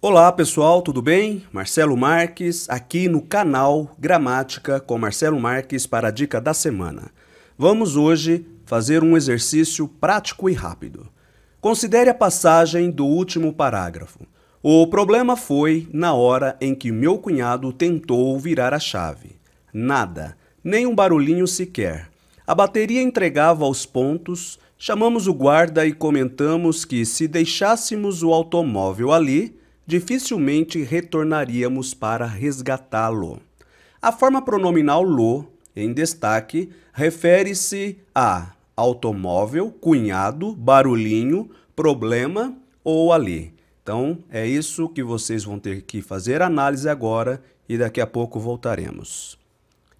Olá pessoal, tudo bem? Marcelo Marques aqui no canal Gramática com Marcelo Marques para a dica da semana. Vamos hoje fazer um exercício prático e rápido. Considere a passagem do último parágrafo. O problema foi na hora em que meu cunhado tentou virar a chave. Nada, nem um barulhinho sequer. A bateria entregava os pontos, chamamos o guarda e comentamos que se deixássemos o automóvel ali, dificilmente retornaríamos para resgatá-lo. A forma pronominal lo, em destaque, refere-se a automóvel, cunhado, barulhinho, problema ou ali. Então, é isso que vocês vão ter que fazer análise agora e daqui a pouco voltaremos.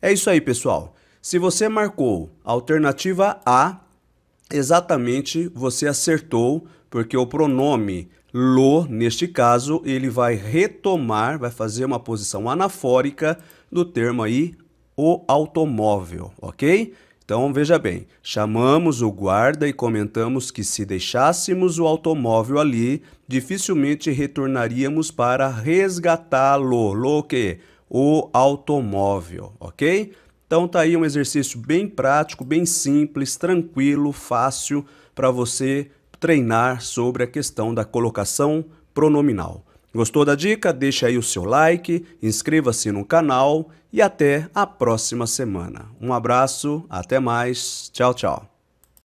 É isso aí, pessoal. Se você marcou alternativa A, Exatamente, você acertou, porque o pronome lo, neste caso, ele vai retomar, vai fazer uma posição anafórica do termo aí o automóvel, ok? Então veja bem, chamamos o guarda e comentamos que se deixássemos o automóvel ali, dificilmente retornaríamos para resgatá-lo. Lo que? O automóvel, ok? Então tá aí um exercício bem prático, bem simples, tranquilo, fácil para você treinar sobre a questão da colocação pronominal. Gostou da dica? Deixe aí o seu like, inscreva-se no canal e até a próxima semana. Um abraço, até mais, tchau, tchau.